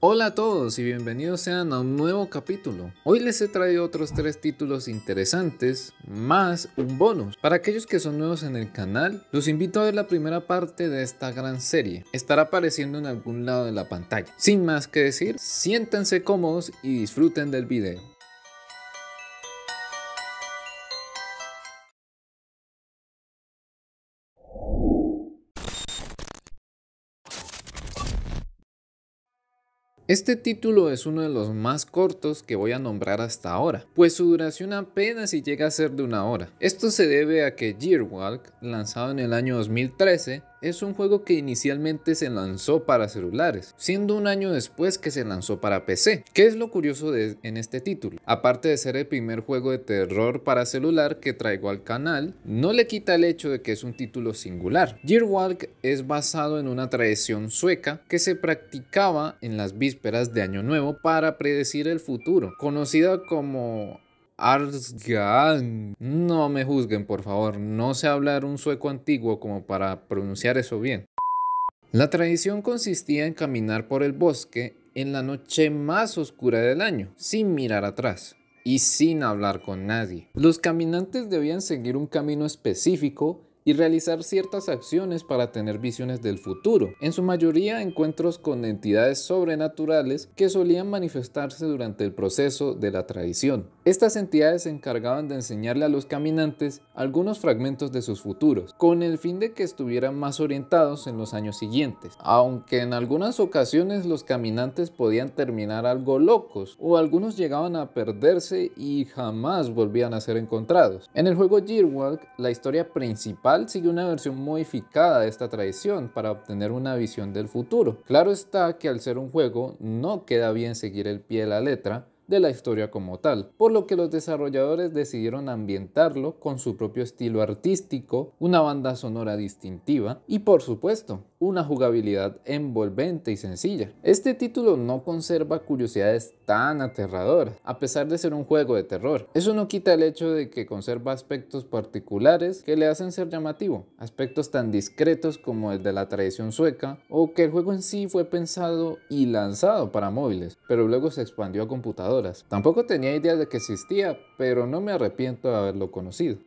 Hola a todos y bienvenidos sean a un nuevo capítulo. Hoy les he traído otros tres títulos interesantes, más un bonus. Para aquellos que son nuevos en el canal, los invito a ver la primera parte de esta gran serie. Estará apareciendo en algún lado de la pantalla. Sin más que decir, siéntense cómodos y disfruten del video. Este título es uno de los más cortos que voy a nombrar hasta ahora, pues su duración apenas y llega a ser de una hora. Esto se debe a que Gearwalk, lanzado en el año 2013, es un juego que inicialmente se lanzó para celulares, siendo un año después que se lanzó para PC. ¿Qué es lo curioso de, en este título? Aparte de ser el primer juego de terror para celular que traigo al canal, no le quita el hecho de que es un título singular. Gearwalk es basado en una tradición sueca que se practicaba en las vísperas de Año Nuevo para predecir el futuro, conocida como Arsgan. No me juzguen, por favor, no sé hablar un sueco antiguo como para pronunciar eso bien. La tradición consistía en caminar por el bosque en la noche más oscura del año, sin mirar atrás y sin hablar con nadie. Los caminantes debían seguir un camino específico y realizar ciertas acciones para tener visiones del futuro, en su mayoría encuentros con entidades sobrenaturales que solían manifestarse durante el proceso de la tradición. Estas entidades se encargaban de enseñarle a los caminantes algunos fragmentos de sus futuros, con el fin de que estuvieran más orientados en los años siguientes, aunque en algunas ocasiones los caminantes podían terminar algo locos o algunos llegaban a perderse y jamás volvían a ser encontrados. En el juego Gearwalk, la historia principal siguió sigue una versión modificada de esta tradición para obtener una visión del futuro. Claro está que al ser un juego no queda bien seguir el pie de la letra, de la historia como tal, por lo que los desarrolladores decidieron ambientarlo con su propio estilo artístico, una banda sonora distintiva y por supuesto, una jugabilidad envolvente y sencilla. Este título no conserva curiosidades tan aterradoras, a pesar de ser un juego de terror. Eso no quita el hecho de que conserva aspectos particulares que le hacen ser llamativo, aspectos tan discretos como el de la tradición sueca o que el juego en sí fue pensado y lanzado para móviles, pero luego se expandió a computadoras. Tampoco tenía idea de que existía, pero no me arrepiento de haberlo conocido.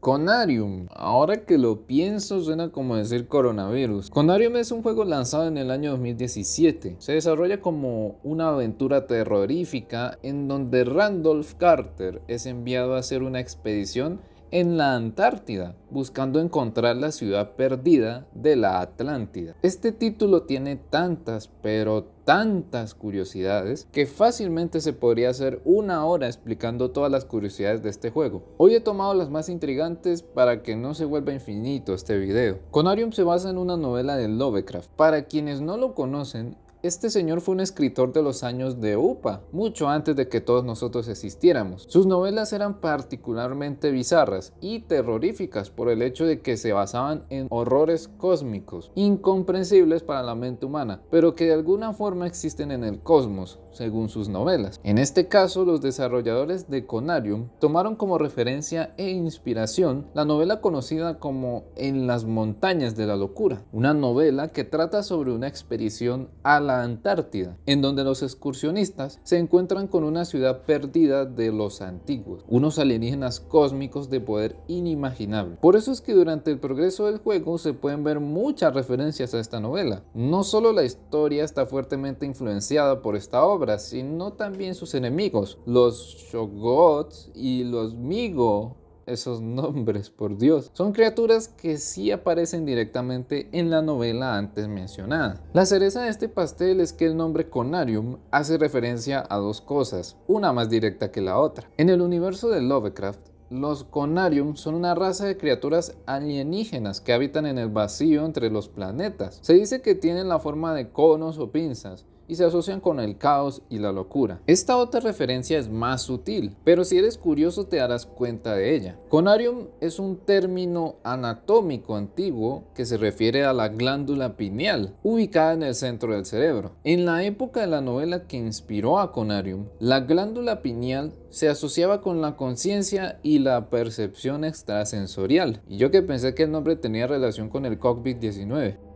Conarium. Ahora que lo pienso suena como decir coronavirus. Conarium es un juego lanzado en el año 2017. Se desarrolla como una aventura terrorífica en donde Randolph Carter es enviado a hacer una expedición en la Antártida, buscando encontrar la ciudad perdida de la Atlántida. Este título tiene tantas, pero tantas curiosidades que fácilmente se podría hacer una hora explicando todas las curiosidades de este juego. Hoy he tomado las más intrigantes para que no se vuelva infinito este video. Conarium se basa en una novela de Lovecraft. Para quienes no lo conocen, este señor fue un escritor de los años de UPA, mucho antes de que todos nosotros existiéramos. Sus novelas eran particularmente bizarras y terroríficas por el hecho de que se basaban en horrores cósmicos, incomprensibles para la mente humana, pero que de alguna forma existen en el cosmos, según sus novelas. En este caso, los desarrolladores de Conarium tomaron como referencia e inspiración la novela conocida como En las montañas de la locura, una novela que trata sobre una expedición a la Antártida, en donde los excursionistas se encuentran con una ciudad perdida de los antiguos, unos alienígenas cósmicos de poder inimaginable. Por eso es que durante el progreso del juego se pueden ver muchas referencias a esta novela. No solo la historia está fuertemente influenciada por esta obra, sino también sus enemigos, los Shogots y los Migo esos nombres, por Dios. Son criaturas que sí aparecen directamente en la novela antes mencionada. La cereza de este pastel es que el nombre Conarium hace referencia a dos cosas, una más directa que la otra. En el universo de Lovecraft, los Conarium son una raza de criaturas alienígenas que habitan en el vacío entre los planetas. Se dice que tienen la forma de conos o pinzas, y se asocian con el caos y la locura. Esta otra referencia es más sutil, pero si eres curioso te darás cuenta de ella. Conarium es un término anatómico antiguo que se refiere a la glándula pineal, ubicada en el centro del cerebro. En la época de la novela que inspiró a Conarium, la glándula pineal se asociaba con la conciencia y la percepción extrasensorial. Y yo que pensé que el nombre tenía relación con el Cockpit 19.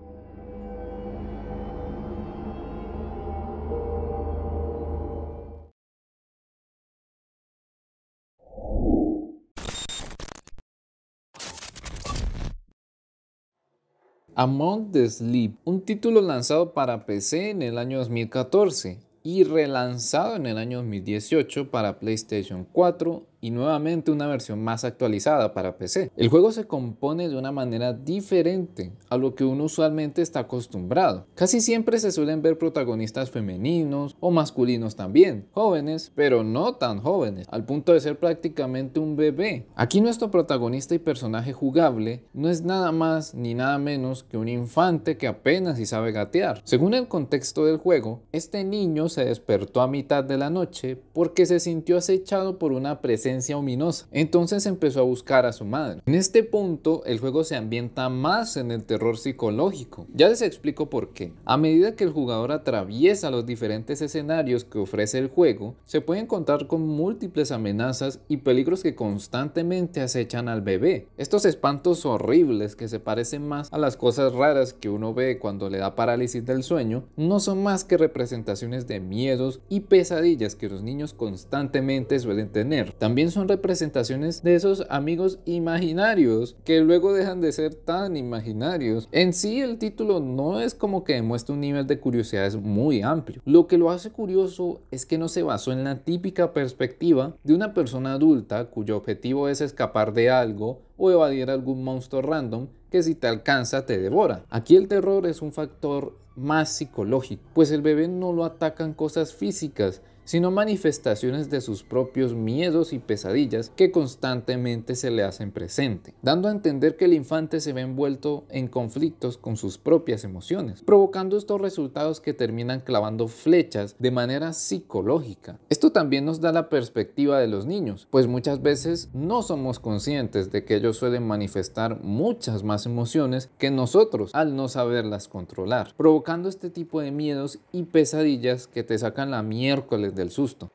Among the Sleep, un título lanzado para PC en el año 2014 y relanzado en el año 2018 para PlayStation 4, y nuevamente una versión más actualizada para PC. El juego se compone de una manera diferente a lo que uno usualmente está acostumbrado. Casi siempre se suelen ver protagonistas femeninos o masculinos también, jóvenes, pero no tan jóvenes, al punto de ser prácticamente un bebé. Aquí nuestro protagonista y personaje jugable no es nada más ni nada menos que un infante que apenas si sabe gatear. Según el contexto del juego, este niño se despertó a mitad de la noche porque se sintió acechado por una presencia ominosa. Entonces empezó a buscar a su madre. En este punto, el juego se ambienta más en el terror psicológico. Ya les explico por qué. A medida que el jugador atraviesa los diferentes escenarios que ofrece el juego, se puede encontrar con múltiples amenazas y peligros que constantemente acechan al bebé. Estos espantos horribles que se parecen más a las cosas raras que uno ve cuando le da parálisis del sueño, no son más que representaciones de miedos y pesadillas que los niños constantemente suelen tener. También son representaciones de esos amigos imaginarios que luego dejan de ser tan imaginarios. En sí el título no es como que demuestre un nivel de curiosidades muy amplio. Lo que lo hace curioso es que no se basó en la típica perspectiva de una persona adulta cuyo objetivo es escapar de algo o evadir algún monstruo random que si te alcanza te devora. Aquí el terror es un factor más psicológico, pues el bebé no lo atacan cosas físicas, sino manifestaciones de sus propios miedos y pesadillas que constantemente se le hacen presente, dando a entender que el infante se ve envuelto en conflictos con sus propias emociones, provocando estos resultados que terminan clavando flechas de manera psicológica. Esto también nos da la perspectiva de los niños, pues muchas veces no somos conscientes de que ellos suelen manifestar muchas más emociones que nosotros al no saberlas controlar, provocando este tipo de miedos y pesadillas que te sacan la miércoles del susto.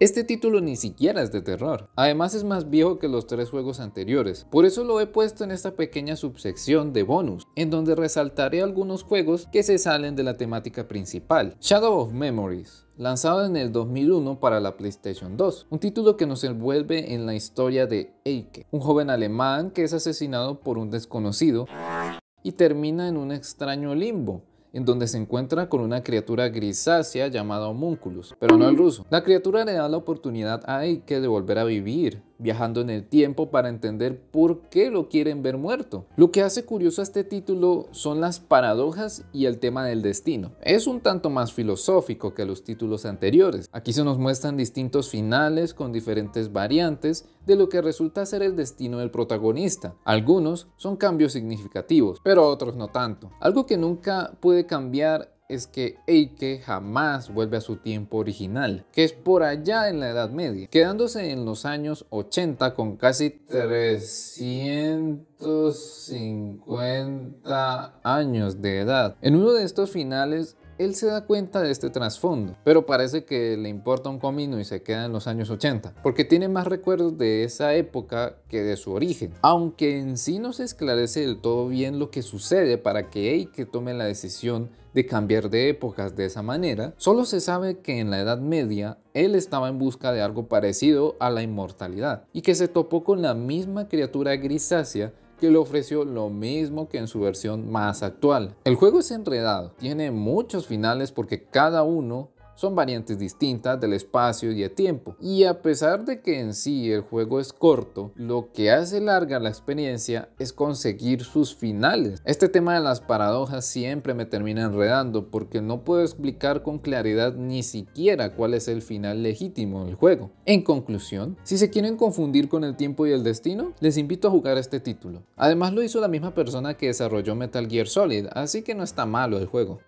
Este título ni siquiera es de terror, además es más viejo que los tres juegos anteriores, por eso lo he puesto en esta pequeña subsección de bonus, en donde resaltaré algunos juegos que se salen de la temática principal. Shadow of Memories, lanzado en el 2001 para la PlayStation 2, un título que nos envuelve en la historia de Eike, un joven alemán que es asesinado por un desconocido y termina en un extraño limbo, en donde se encuentra con una criatura grisácea llamada homúnculus, pero no el ruso. La criatura le da la oportunidad a que de volver a vivir, viajando en el tiempo para entender por qué lo quieren ver muerto. Lo que hace curioso a este título son las paradojas y el tema del destino. Es un tanto más filosófico que los títulos anteriores. Aquí se nos muestran distintos finales con diferentes variantes de lo que resulta ser el destino del protagonista. Algunos son cambios significativos, pero otros no tanto. Algo que nunca puede cambiar es que Eike jamás vuelve a su tiempo original, que es por allá en la Edad Media, quedándose en los años 80 con casi 350 años de edad. En uno de estos finales, él se da cuenta de este trasfondo, pero parece que le importa un comino y se queda en los años 80, porque tiene más recuerdos de esa época que de su origen, aunque en sí no se esclarece del todo bien lo que sucede para que Eike tome la decisión de cambiar de épocas de esa manera, solo se sabe que en la Edad Media él estaba en busca de algo parecido a la inmortalidad y que se topó con la misma criatura grisácea que le ofreció lo mismo que en su versión más actual. El juego es enredado, tiene muchos finales porque cada uno son variantes distintas del espacio y el tiempo. Y a pesar de que en sí el juego es corto, lo que hace larga la experiencia es conseguir sus finales. Este tema de las paradojas siempre me termina enredando porque no puedo explicar con claridad ni siquiera cuál es el final legítimo del juego. En conclusión, si se quieren confundir con el tiempo y el destino, les invito a jugar este título. Además lo hizo la misma persona que desarrolló Metal Gear Solid, así que no está malo el juego.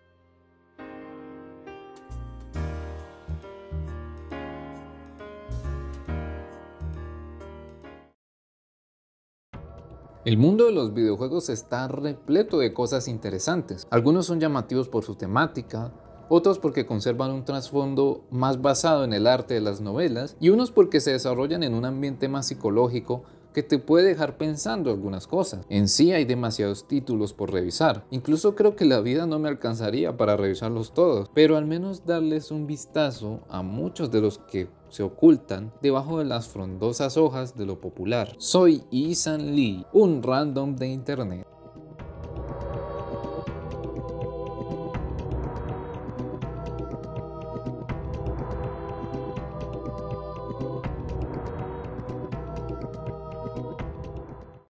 El mundo de los videojuegos está repleto de cosas interesantes. Algunos son llamativos por su temática, otros porque conservan un trasfondo más basado en el arte de las novelas y unos porque se desarrollan en un ambiente más psicológico que te puede dejar pensando algunas cosas. En sí hay demasiados títulos por revisar. Incluso creo que la vida no me alcanzaría para revisarlos todos, pero al menos darles un vistazo a muchos de los que se ocultan debajo de las frondosas hojas de lo popular. Soy Isan Lee, un random de internet.